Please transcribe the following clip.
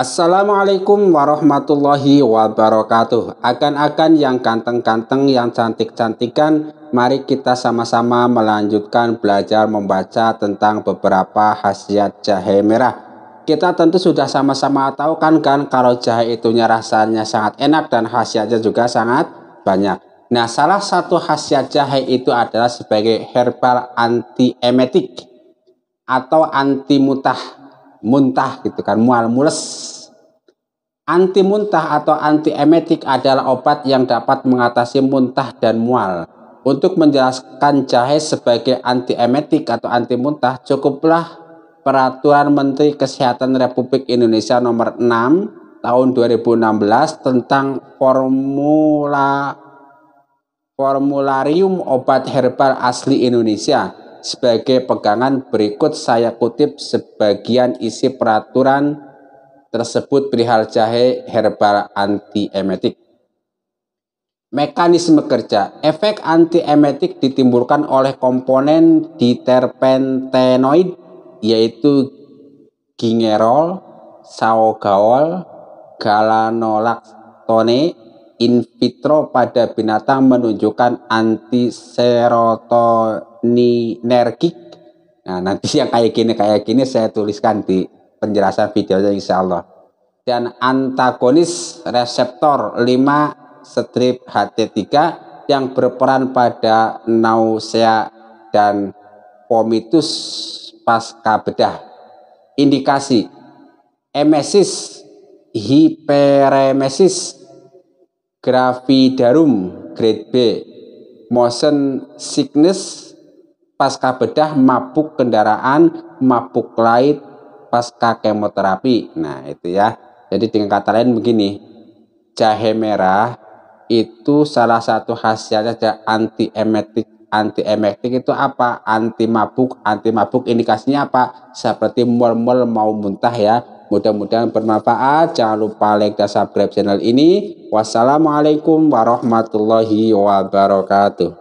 Assalamualaikum warahmatullahi wabarakatuh. Akan-akan yang ganteng-ganteng yang cantik-cantikan, mari kita sama-sama melanjutkan belajar membaca tentang beberapa khasiat jahe merah. Kita tentu sudah sama-sama tahu kan kan kalau jahe itu rasanya sangat enak dan khasiatnya juga sangat banyak. Nah, salah satu khasiat jahe itu adalah sebagai herbal anti emetik atau anti mutah muntah gitu kan, mual mules. Anti muntah atau anti emetik adalah obat yang dapat mengatasi muntah dan mual. Untuk menjelaskan jahe sebagai anti emetik atau anti muntah, cukuplah Peraturan Menteri Kesehatan Republik Indonesia nomor 6 tahun 2016 tentang formula formularium obat herbal asli Indonesia sebagai pegangan berikut saya kutip sebagian isi peraturan tersebut perihal jahe herbal antiemetik. Mekanisme kerja Efek antiemetik ditimbulkan oleh komponen terpentenoid yaitu gingerol, saogaol, galanolactone in vitro pada binatang menunjukkan antiserotonin Rodney Nerkik. Nah, nanti yang kayak gini kayak gini saya tuliskan di penjelasan videonya insya Allah. Dan antagonis reseptor 5 strip HT3 yang berperan pada nausea dan vomitus pasca bedah. Indikasi emesis, hiperemesis, gravidarum grade B, motion sickness, pasca bedah mabuk kendaraan, mabuk lain pasca kemoterapi. Nah, itu ya. Jadi dengan kata lain begini, jahe merah itu salah satu khasiatnya ada anti emetik. Anti emetik itu apa? Anti mabuk. Anti mabuk indikasinya apa? Seperti mual-mual mau muntah ya. Mudah-mudahan bermanfaat. Jangan lupa like dan subscribe channel ini. Wassalamualaikum warahmatullahi wabarakatuh.